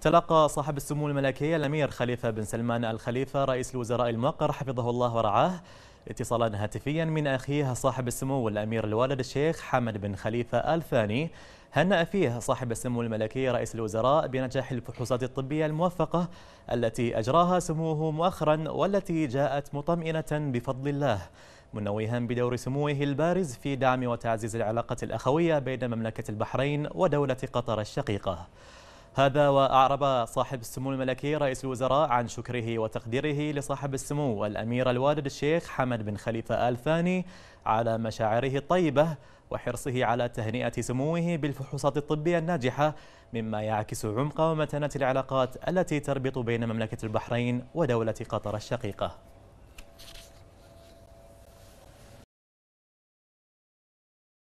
تلقى صاحب السمو الملكي الأمير خليفة بن سلمان الخليفة رئيس الوزراء الموقر حفظه الله ورعاه اتصالا هاتفيا من أخيه صاحب السمو الأمير الوالد الشيخ حمد بن خليفة آل ثاني هنأ فيه صاحب السمو الملكي رئيس الوزراء بنجاح الفحوصات الطبية الموفقة التي أجراها سموه مؤخرا والتي جاءت مطمئنة بفضل الله منوها بدور سموه البارز في دعم وتعزيز العلاقة الأخوية بين مملكة البحرين ودولة قطر الشقيقة هذا وأعرب صاحب السمو الملكي رئيس الوزراء عن شكره وتقديره لصاحب السمو الأمير الوالد الشيخ حمد بن خليفة آل ثاني على مشاعره الطيبة وحرصه على تهنئة سموه بالفحوصات الطبية الناجحة مما يعكس عمق ومتانة العلاقات التي تربط بين مملكة البحرين ودولة قطر الشقيقة